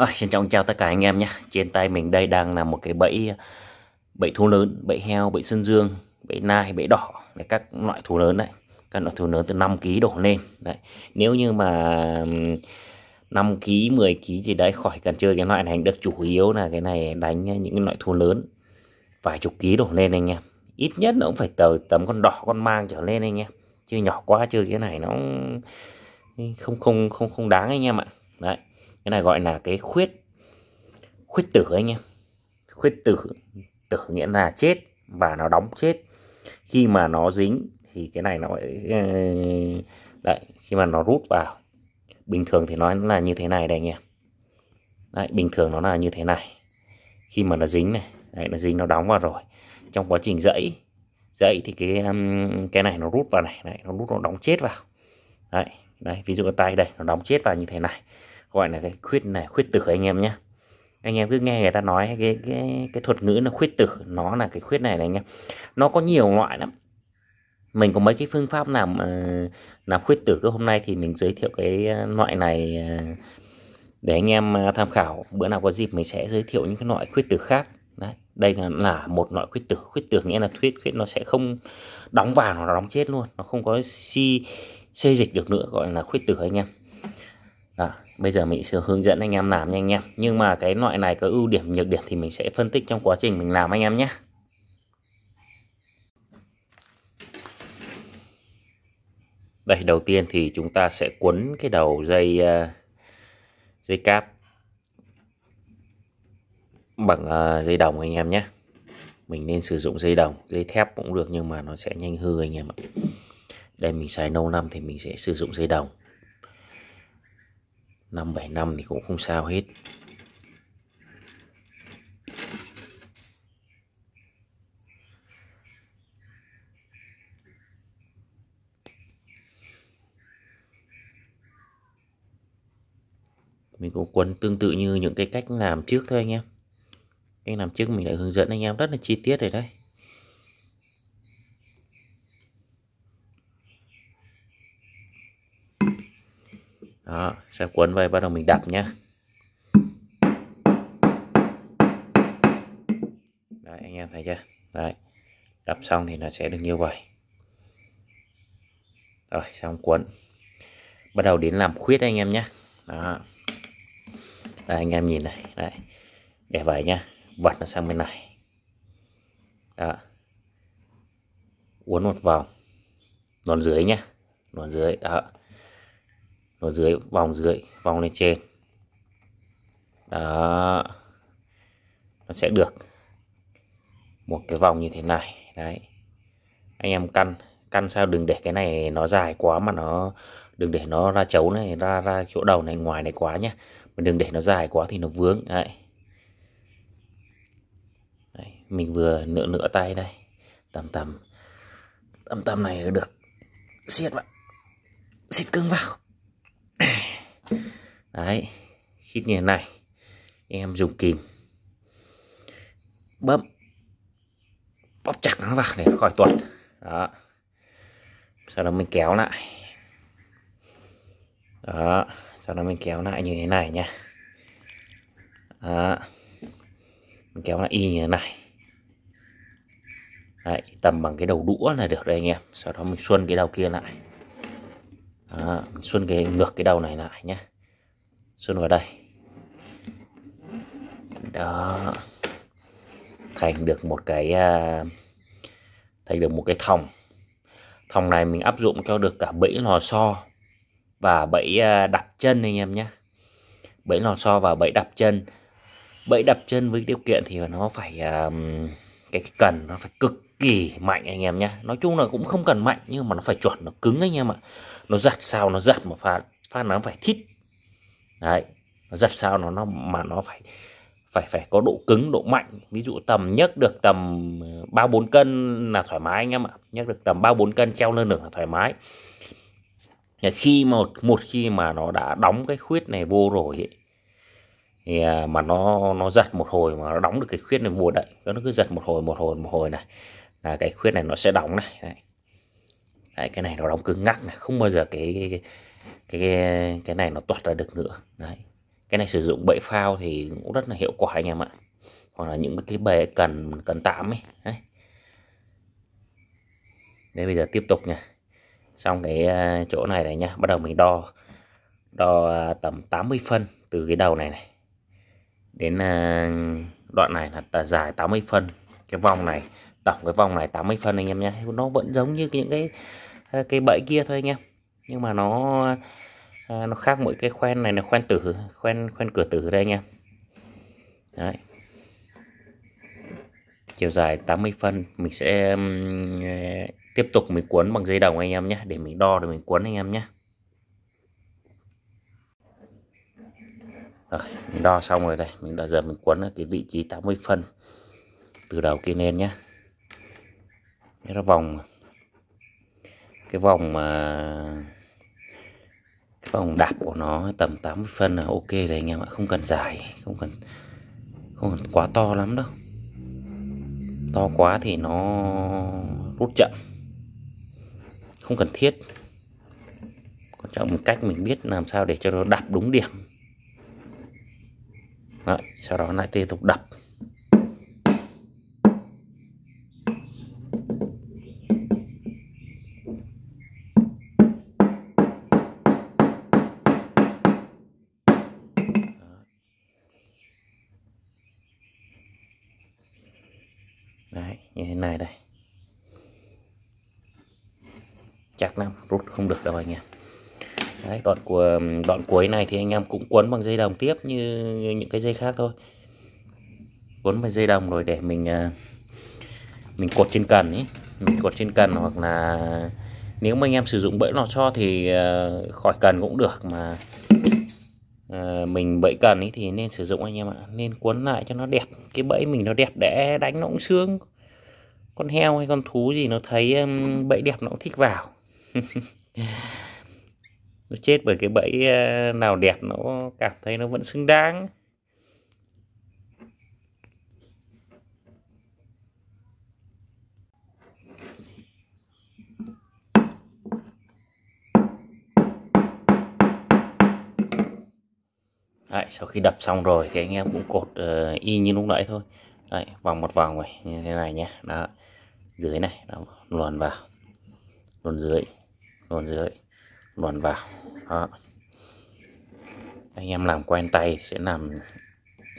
Rồi, ờ, xin trọng chào tất cả anh em nhé Trên tay mình đây đang là một cái bẫy Bẫy thú lớn, bẫy heo, bẫy sơn dương Bẫy nai, bẫy đỏ đấy, Các loại thú lớn đấy Các loại thú lớn từ 5kg đổ lên đấy. Nếu như mà 5kg, 10kg gì đấy Khỏi cần chơi cái loại này được Chủ yếu là cái này đánh những cái loại thú lớn Vài chục ký đổ lên anh em Ít nhất nó cũng phải tờ tấm con đỏ con mang trở lên anh em Chứ nhỏ quá chơi cái này nó Không không không không đáng anh em ạ Đấy cái này gọi là cái khuyết khuyết tử anh em khuyết tử tử nghĩa là chết và nó đóng chết khi mà nó dính thì cái này nó đấy ờ, khi mà nó rút vào bình thường thì nó là như thế này đây anh em đấy bình thường nó là như thế này khi mà nó dính này đấy, nó dính nó đóng vào rồi trong quá trình dẫy dẫy thì cái cái này nó rút vào này đấy, nó rút nó đóng chết vào đấy đấy ví dụ cái tay đây nó đóng chết vào như thế này gọi là cái khuyết này khuyết tử anh em nhé anh em cứ nghe người ta nói cái cái cái thuật ngữ là khuyết tử nó là cái khuyết này này anh em nó có nhiều loại lắm mình có mấy cái phương pháp làm ờ, làm khuyết tử cái hôm nay thì mình giới thiệu cái ờ, loại này ờ, để anh em tham khảo bữa nào có dịp mình sẽ giới thiệu những cái loại khuyết tử khác Đấy, đây là, là một loại khuyết tử khuyết tử nghĩa là thuyết khuyết nó sẽ không đóng vào nó đóng chết luôn nó không có si xê dịch được nữa gọi là khuyết tử anh em à, bây giờ mình sẽ hướng dẫn anh em làm nha anh em nhưng mà cái loại này có ưu điểm nhược điểm thì mình sẽ phân tích trong quá trình mình làm anh em nhé đây đầu tiên thì chúng ta sẽ quấn cái đầu dây ờ, dây cáp bằng ờ, dây đồng anh em nhé mình nên sử dụng dây đồng dây thép cũng được nhưng mà nó sẽ nhanh hư anh em ạ đây mình xài lâu năm thì mình sẽ sử dụng dây đồng 5 7 năm thì cũng không sao hết mình cũng quấn tương tự như những cái cách làm trước thôi anh em cách làm trước mình đã hướng dẫn anh em rất là chi tiết rồi đấy sẽ cuốn về bắt đầu mình đập nhé đấy anh em thấy chưa đấy đập xong thì nó sẽ được như vậy rồi xong cuốn bắt đầu đến làm khuyết anh em nhé đó đấy, anh em nhìn này đấy để vậy nhá vặt nó sang bên này đó uốn một vòng luồn dưới nhá luồn dưới đó nó dưới vòng dưới vòng lên trên đó nó sẽ được một cái vòng như thế này đấy anh em căn căn sao đừng để cái này nó dài quá mà nó đừng để nó ra chấu này ra ra chỗ đầu này ngoài này quá nhá mình đừng để nó dài quá thì nó vướng đấy, đấy mình vừa nửa nửa tay đây tầm tầm tầm tầm này được siết vậy siết cưng vào đấy khít như thế này em dùng kìm bấm bóp chặt nó vào để khỏi tuột đó sau đó mình kéo lại đó sau đó mình kéo lại như thế này nha đó mình kéo lại y như thế này Đấy, tầm bằng cái đầu đũa là được đây anh em sau đó mình xuân cái đầu kia lại đó, mình xuân cái ngược cái đầu này lại nhé xuân vào đây đó thành được một cái à, thành được một cái thòng thòng này mình áp dụng cho được cả bẫy lò xo và bẫy à, đạp chân anh em nhé bẫy lò xo và bẫy đạp chân bẫy đạp chân với điều kiện thì nó phải à, cái cần nó phải cực kỳ mạnh anh em nhé nói chung là cũng không cần mạnh nhưng mà nó phải chuẩn nó cứng anh em ạ nó giặt sao nó giặt một phát phát nó phải thít đấy nó giật sao nó nó mà nó phải phải phải có độ cứng độ mạnh ví dụ tầm nhấc được tầm ờ, ba bốn cân là thoải mái anh em ạ nhấc được tầm ba bốn cân treo lên được là thoải mái khi một, một khi mà nó đã đóng cái khuyết này vô rồi ấy, thì à, mà nó nó giật một hồi mà nó đóng được cái khuyết này vô đấy nó cứ giật một hồi một hồi một hồi này là cái khuyết này nó sẽ đóng này Đấy, cái này nó đóng cứng ngắc này không bao giờ cái, cái, cái cái cái này nó toát ra được nữa đấy cái này sử dụng bẫy phao thì cũng rất là hiệu quả anh em ạ hoặc là những cái bề cần cần tạm ấy đấy. Đấy bây giờ tiếp tục nha. Xong cái à, chỗ này này nha, bắt đầu mình đo đo à, tầm 80 phân từ cái đầu này này đến à, đoạn này là dài 80 phân. Cái vòng này, tổng cái vòng này 80 phân anh em nhé Nó vẫn giống như những cái cái bẫy kia thôi anh em nhưng mà nó à, nó khác mỗi cái khoen này là khoen tử khoen khoen cửa tử đây anh em đấy chiều dài 80 phân mình sẽ à, tiếp tục mình cuốn bằng dây đồng anh em nhé để mình đo để mình cuốn anh em nhé rồi mình đo xong rồi đây mình đã giờ mình cuốn ở cái vị trí 80 phân từ đầu kia lên nhé nó vòng cái vòng mà cái vòng đạp của nó tầm 80 phân là ok đấy anh em ạ không cần dài không cần không cần quá to lắm đâu to quá thì nó rút chậm không cần thiết quan trọng một cách mình biết làm sao để cho nó đạp đúng điểm Đấy, sau đó lại tiếp tục đập chắc lắm rút không được đâu anh em Đấy, đoạn của đoạn cuối này thì anh em cũng quấn bằng dây đồng tiếp như những cái dây khác thôi Quấn bằng dây đồng rồi để mình à, mình cột trên cần ý mình cột trên cần hoặc là nếu mà anh em sử dụng bẫy lò cho thì à, khỏi cần cũng được mà à, mình bẫy cần ý thì nên sử dụng anh em ạ nên cuốn lại cho nó đẹp cái bẫy mình nó đẹp để đánh nó cũng sướng con heo hay con thú gì nó thấy bẫy đẹp nó cũng thích vào nó chết bởi cái bẫy ờ, nào đẹp nó cảm thấy nó vẫn xứng đáng Đấy, sau khi đập xong rồi thì anh em cũng cột uh, y như lúc nãy thôi Đấy, vòng một vòng này như thế này nhé đó dưới này đó, luồn vào luồn dưới luồn dưới luồn vào đó anh em làm quen tay sẽ làm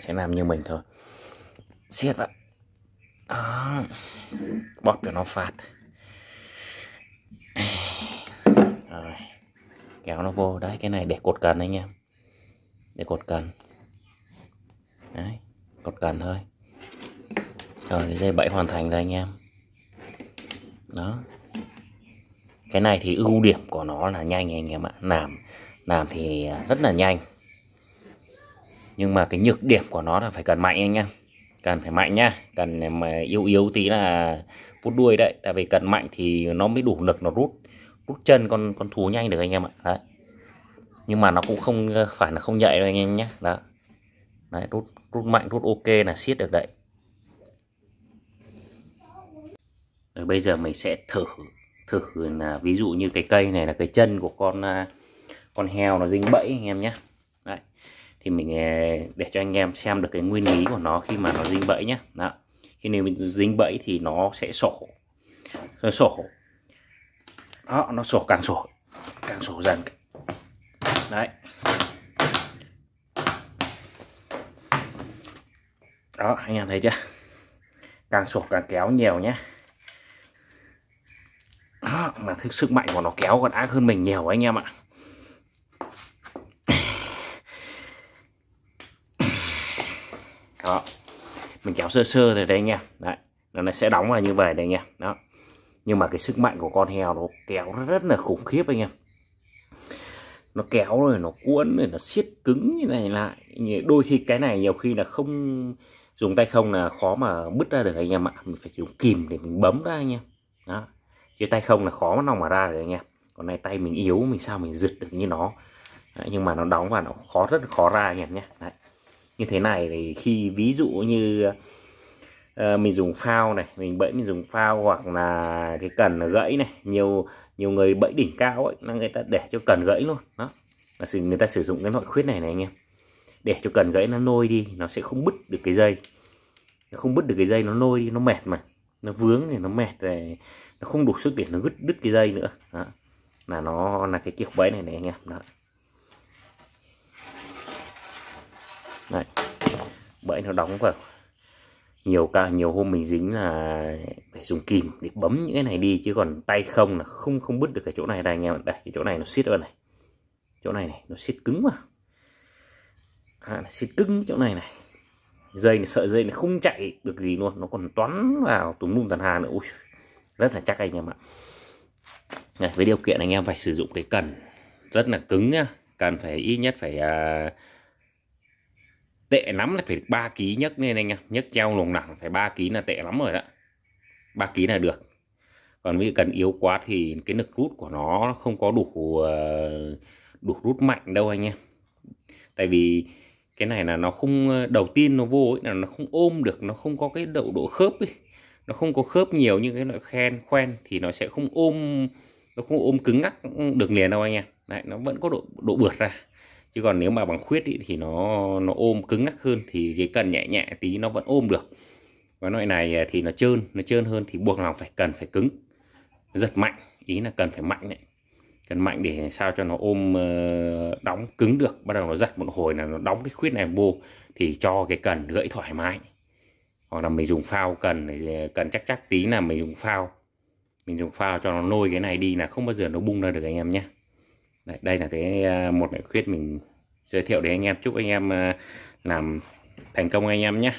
sẽ làm như mình thôi siết lại đó. bóp cho nó phạt rồi kéo nó vô đấy cái này để cột cần anh em để cột cần đấy cột cần thôi rồi cái dây bẫy hoàn thành rồi anh em đó cái này thì ưu điểm của nó là nhanh anh em ạ làm làm thì rất là nhanh nhưng mà cái nhược điểm của nó là phải cần mạnh anh em cần phải mạnh nhá cần mà yếu yếu tí là vút đuôi đấy tại vì cần mạnh thì nó mới đủ lực nó rút rút chân con con thú nhanh được anh em ạ đấy nhưng mà nó cũng không phải là không nhạy đâu anh em nhé đó đấy, rút rút mạnh rút ok là siết được đấy rồi bây giờ mình sẽ thử thử là ví dụ như cái cây này là cái chân của con à, con heo nó dính bẫy anh em nhé Đấy. thì mình à, để cho anh em xem được cái nguyên lý của nó khi mà nó dính bẫy nhé Đó. khi nếu mình dính bẫy thì nó sẽ sổ nó sổ đó nó sổ càng sổ càng sổ dần đấy đó anh em thấy chưa càng sổ càng kéo nhiều nhé đó, à, mà thực sức mạnh của nó kéo còn ác hơn mình nhiều anh em ạ đó mình kéo sơ sơ rồi đây anh em đấy nó sẽ đóng vào như vậy đây anh em đó nhưng mà cái sức mạnh của con heo nó kéo rất là khủng khiếp anh em nó kéo rồi nó cuốn rồi nó siết cứng như này lại đôi khi cái này nhiều khi là không dùng tay không là khó mà bứt ra được anh em ạ mình phải dùng kìm để mình bấm ra anh em đó chứ tay không là khó nó mà ra được anh em còn này tay mình yếu mình sao mình giật được như nó đấy, nhưng mà nó đóng và nó khó rất khó ra anh em nhé đấy. như thế này thì khi ví dụ như uh, mình dùng phao này mình bẫy mình dùng phao hoặc là cái cần là gãy này nhiều nhiều người bẫy đỉnh cao ấy người ta để cho cần gãy luôn đó là người ta sử dụng cái loại khuyết này này anh em để cho cần gãy nó nôi đi nó sẽ không bứt được cái dây không bứt được cái dây nó nôi đi nó mệt mà nó vướng thì nó mệt rồi nó không đủ sức để nó gứt đứt cái dây nữa đó. là nó là cái chiếc bẫy này này anh em đó này bẫy nó đóng vào nhiều ca nhiều hôm mình dính là phải dùng kìm để bấm những cái này đi chứ còn tay không là không không bứt được cái chỗ này đây anh em đây cái chỗ này nó siết vào này chỗ này này nó siết cứng mà à, siết cứng chỗ này này dây này sợi dây này không chạy được gì luôn nó còn toắn vào tùm lum tàn hà nữa Ui, rất là chắc anh em ạ Đây, với điều kiện anh em phải sử dụng cái cần rất là cứng nhá cần phải ít nhất phải uh, tệ lắm là phải 3 ký nhất nên anh em nhất treo lồng nặng phải 3 ký là tệ lắm rồi đó 3 ký là được còn bây cần yếu quá thì cái lực rút của nó không có đủ ờ, đủ rút mạnh đâu anh em tại vì cái này là nó không ờ, đầu tiên nó vô ấy là nó không ôm được nó không có cái độ độ khớp ấy nó không có khớp nhiều như cái loại khen khoen thì nó sẽ không ôm nó không ôm cứng ngắc được liền đâu anh em đấy nó vẫn có độ độ bượt ra chứ còn nếu mà bằng khuyết ý, thì nó nó ôm cứng ngắc hơn thì cái cần nhẹ nhẹ tí nó vẫn ôm được và loại này à, thì nó trơn nó trơn hơn thì buộc lòng phải cần phải cứng giật mạnh ý là cần phải mạnh đấy cần mạnh để sao cho nó ôm ờ, đóng cứng được bắt đầu nó giật một hồi là nó đóng cái khuyết này vô thì cho cái cần gãy thoải mái hoặc là mình dùng phao cần ờ, cần chắc chắc tí là mình dùng phao mình dùng phao cho nó nôi cái này đi là không bao giờ nó bung ra được anh em nhé đây là cái ờ, một cái khuyết mình giới thiệu đến anh em chúc anh em ờ, làm thành công anh em nhé